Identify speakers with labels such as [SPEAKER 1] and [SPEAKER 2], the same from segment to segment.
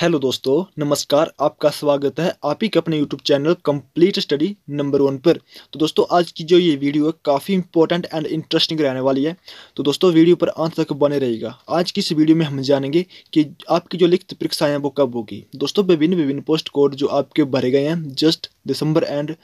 [SPEAKER 1] hello दोस्तों नमस्कार आपका स्वागत है आप ही के अपने YouTube channel complete study number one पर तो दोस्तों आज की जो ये वीडियो है काफ़ी इंपॉर्टेंट एंड इंटरेस्टिंग रहने वाली है तो दोस्तों वीडियो पर आंत तक बने रहेगा आज की इस वीडियो में हम जानेंगे कि आपकी जो लिखित परीक्षाएँ वो कब होगी दोस्तों विभिन्न विभिन्न पोस्ट कोड जो आपके भरे गए हैं just December and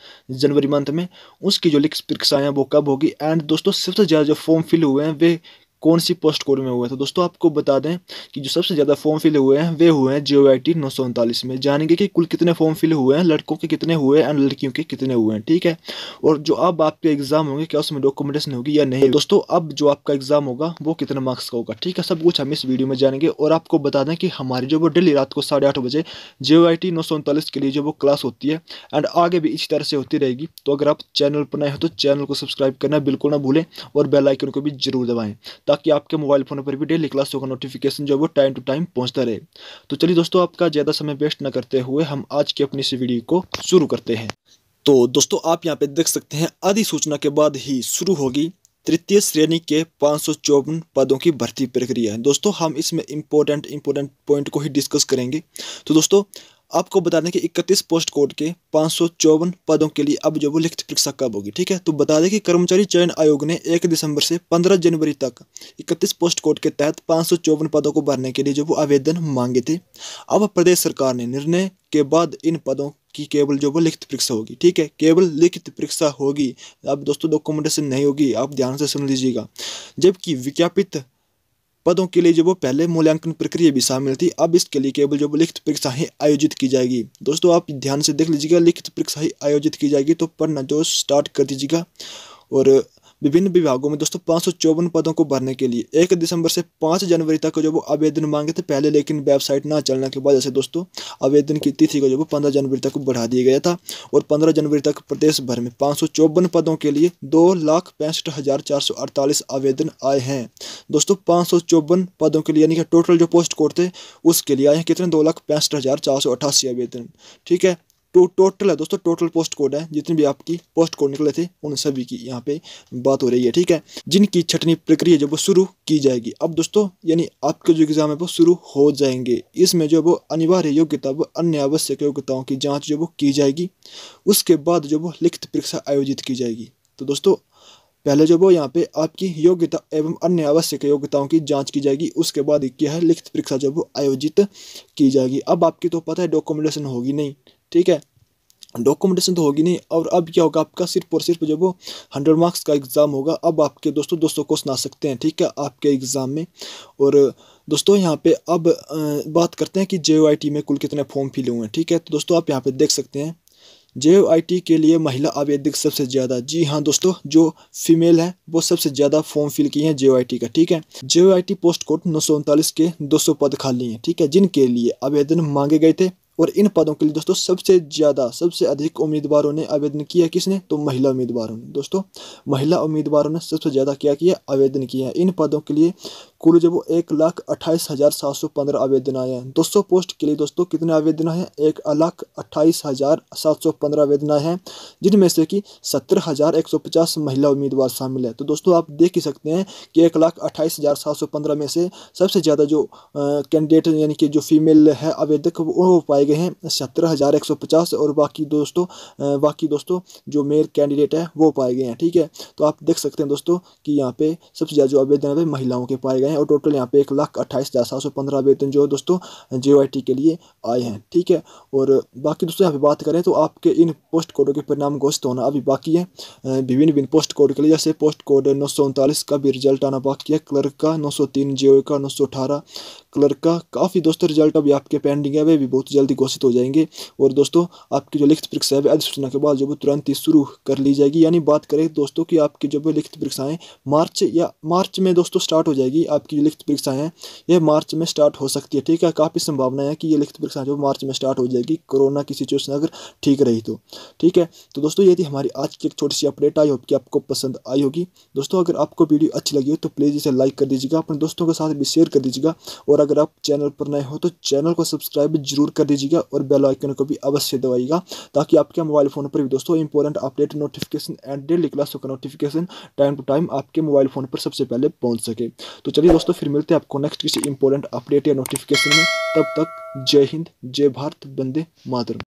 [SPEAKER 1] January month में उसकी जो लिखित परीक्षाएँ वो कब होगी एंड दोस्तों सबसे ज़्यादा जो फॉर्म फिल हुए हैं वे कौन सी पोस्ट कोड में हुए तो दोस्तों आपको बता दें कि जो सबसे ज़्यादा फॉर्म फिल हुए हैं वे हुए हैं जे आई टी नौ सौ उनतालीस में जानेंगे कि कुल कितने फॉर्म फिल हुए हैं लड़कों के कितने हुए हैं लड़कियों के कितने हुए हैं ठीक है और जो अब आपके एग्ज़ाम होंगे क्या उसमें डॉक्यूमेंटेशन होगी या नहीं दोस्तों अब जो आपका एग्ज़ाम होगा वो कितने मार्क्स का होगा ठीक है सब कुछ हम इस वीडियो में जानेंगे और आपको बता दें कि हमारी जो वो डेली रात को साढ़े आठ बजे जे आई टी नौ सौ उनतालीस के लिए जो वो क्लास होती है एंड आगे भी इसी तरह से होती रहेगी तो अगर आप चैनल पर नए हो तो चैनल को सब्सक्राइब करना बिल्कुल ना भूलें और बेलाइकन को भी जरूर दबाएँ ताकि आपके मोबाइल फ़ोन पर भी डेली क्लास का नोटिफिकेशन जो है वो टाइम टू टाइम पहुंचता रहे तो चलिए दोस्तों आपका ज़्यादा समय वेस्ट न करते हुए हम आज की अपनी इस वीडियो को शुरू करते हैं तो दोस्तों आप यहाँ पे देख सकते हैं अधिसूचना के बाद ही शुरू होगी तृतीय श्रेणी के पाँच पदों की भर्ती प्रक्रिया है दोस्तों हम इसमें इम्पोर्टेंट इम्पोर्टेंट पॉइंट को ही डिस्कस करेंगे तो दोस्तों आपको बता दें कि इकतीस पोस्ट कोड के पाँच पदों के लिए अब जो वो लिखित परीक्षा कब होगी ठीक है तो बता दें कि कर्मचारी चयन आयोग ने एक दिसंबर से पंद्रह जनवरी तक इकतीस पोस्ट कोड के तहत पाँच पदों को भरने के लिए जो वो आवेदन मांगे थे अब प्रदेश सरकार ने निर्णय के बाद इन पदों की केवल जो वो लिखित परीक्षा होगी ठीक है केवल लिखित परीक्षा होगी अब दोस्तों डॉक्यूमेंटेशन नहीं होगी आप ध्यान से सुन लीजिएगा जबकि विज्ञापित पदों के लिए जो वो पहले मूल्यांकन प्रक्रिया भी शामिल थी अब इसके लिए केवल जो लिखित परीक्षा ही आयोजित की जाएगी दोस्तों आप ध्यान से देख लीजिएगा लिखित परीक्षा ही आयोजित की जाएगी तो पढ़ना जो स्टार्ट कर दीजिएगा और विभिन्न विभागों में दोस्तों पाँच पदों को भरने के लिए एक दिसंबर से पाँच जनवरी तक जो वो आवेदन मांगे थे पहले लेकिन वेबसाइट ना चलने के बाद जैसे दोस्तों आवेदन की तिथि को जो वो पंद्रह जनवरी तक बढ़ा दिया गया था और पंद्रह जनवरी तक प्रदेश भर में पाँच पदों के लिए दो लाख पैंसठ हज़ार चार सौ अड़तालीस आवेदन आए हैं दोस्तों पाँच पदों के लिए यानी कि टोटल जो पोस्ट कोड थे उसके लिए आए हैं कितने दो लाख पैंसठ हज़ार चार सौ आवेदन ठीक है टो, तो टोटल है दोस्तों टोटल पोस्ट कोड है जितनी भी आपकी पोस्ट कोड निकले थे उन सभी की यहाँ पे बात हो रही है ठीक है जिनकी छटनी प्रक्रिया जो वो शुरू की जाएगी अब दोस्तों यानी आपके जो एग्ज़ाम है वो शुरू हो जाएंगे इसमें जो वो अनिवार्य योग्यता व अन्य आवश्यक योग्यताओं की जाँच जो वो की जाएगी उसके बाद जो वो लिखित परीक्षा आयोजित की जाएगी तो दोस्तों पहले जो वो यहाँ पे आपकी योग्यता एवं अन्य आवश्यक योग्यताओं की जांच की जाएगी उसके बाद क्या है लिखित परीक्षा जो वो आयोजित की जाएगी अब आपकी तो पता है डॉक्यूमेंटेशन होगी नहीं ठीक है डॉक्यूमेंटेशन तो होगी नहीं और अब क्या होगा आपका सिर्फ और सिर्फ जब वो हंड्रेड मार्क्स का एग्ज़ाम होगा अब आपके दोस्तों दोस्तों को सुना सकते हैं ठीक है आपके एग्ज़ाम में और दोस्तों यहाँ पे अब बात करते हैं कि जे में कुल कितने फॉर्म फिल हुए हैं ठीक है तो दोस्तों आप यहाँ पे देख सकते हैं जे के लिए महिला आवेदक सबसे ज़्यादा जी हाँ दोस्तों जो फीमेल है वो सबसे ज़्यादा फॉर्म फिल किए हैं जे का ठीक है जे पोस्ट कोड नौ के दो पद खाली हैं ठीक है जिनके लिए आवेदन मांगे गए थे और इन पदों के लिए दोस्तों सबसे ज़्यादा सबसे अधिक उम्मीदवारों ने आवेदन किया किसने तो महिला उम्मीदवारों ने दोस्तों महिला उम्मीदवारों ने सबसे ज़्यादा क्या किया आवेदन किया इन पदों के लिए कुल जब एक लाख अट्ठाईस हज़ार सात सौ पंद्रह आवेदन आए हैं दोस्तों पोस्ट के लिए दोस्तों कितने आवेदन आए हैं एक लाख अट्ठाईस हज़ार सात सौ पंद्रह आवेदन आए हैं जिनमें से कि सत्तर हज़ार एक सौ पचास महिला उम्मीदवार शामिल है तो दोस्तों आप देख ही सकते हैं कि एक लाख अट्ठाईस हज़ार सात सौ पंद्रह में से सबसे ज़्यादा जो कैंडिडेट यानी कि जो फीमेल है आवेदक वो पाए गए हैं सत्तर हज़ार एक सौ पचास और बाकी दोस्तों बाकी दोस्तों जो मेल कैंडिडेट है वो पाए गए हैं ठीक है तो आप देख सकते हैं दोस्तों कि यहाँ पे सबसे ज़्यादा जो आवेदन है महिलाओं के पाए गए हैं और टोटल यहाँ पे एक लाख अट्ठाईस हज़ार सात सौ पंद्रह वेतन जो है दोस्तों जे के लिए आए हैं ठीक है और बाकी दोस्तों यहाँ पे बात करें तो आपके इन पोस्ट कोडों के परिणाम घोषित होना अभी बाकी है विभिन्न विभिन्न पोस्ट कोड के लिए जैसे पोस्ट कोड नौ का भी रिजल्ट आना बाकी है क्लर्क का नौ सौ का नौ क्लर्क का काफ़ी दोस्तों रिजल्ट अभी आपके पेंडिंग है वे भी बहुत जल्दी घोषित हो जाएंगे और दोस्तों आपकी जो लिखित परीक्षा है अधिसूचना के बाद जो तुरंत ही शुरू कर ली जाएगी यानी बात करें दोस्तों कि आपकी जो लिखित परीक्षाएं मार्च या मार्च में दोस्तों स्टार्ट हो जाएगी आप आपकी लिखित परीक्षाएँ यह मार्च में स्टार्ट हो सकती है ठीक है काफ़ी संभावना है कि ये लिखित परीक्षा जो मार्च में स्टार्ट हो जाएगी कोरोना की सिचुएशन अगर ठीक रही तो ठीक है तो दोस्तों ये थी हमारी आज की एक छोटी सी अपडेट आई होप कि आपको पसंद आई होगी दोस्तों अगर आपको वीडियो अच्छी लगी हो तो प्लीज़ इसे लाइक कर दीजिएगा अपने दोस्तों के साथ भी शेयर कर दीजिएगा और अगर आप चैनल पर नए हो तो चैनल को सब्सक्राइब जरूर कर दीजिएगा और बेल आइकन को भी अवश्य दबाइएगा ताकि आपके मोबाइल फ़ोन पर भी दोस्तों important update notification and daily क्लासों का नोटिफिकेशन टाइम टू टाइम आपके मोबाइल फ़ोन पर सबसे पहले पहुंच सके तो चलिए चलिए दोस्तों फिर मिलते हैं आपको नेक्स्ट किसी इंपॉर्टेंट अपडेट या नोटिफिकेशन में तब तक जय हिंद जय भारत बंदे मातरम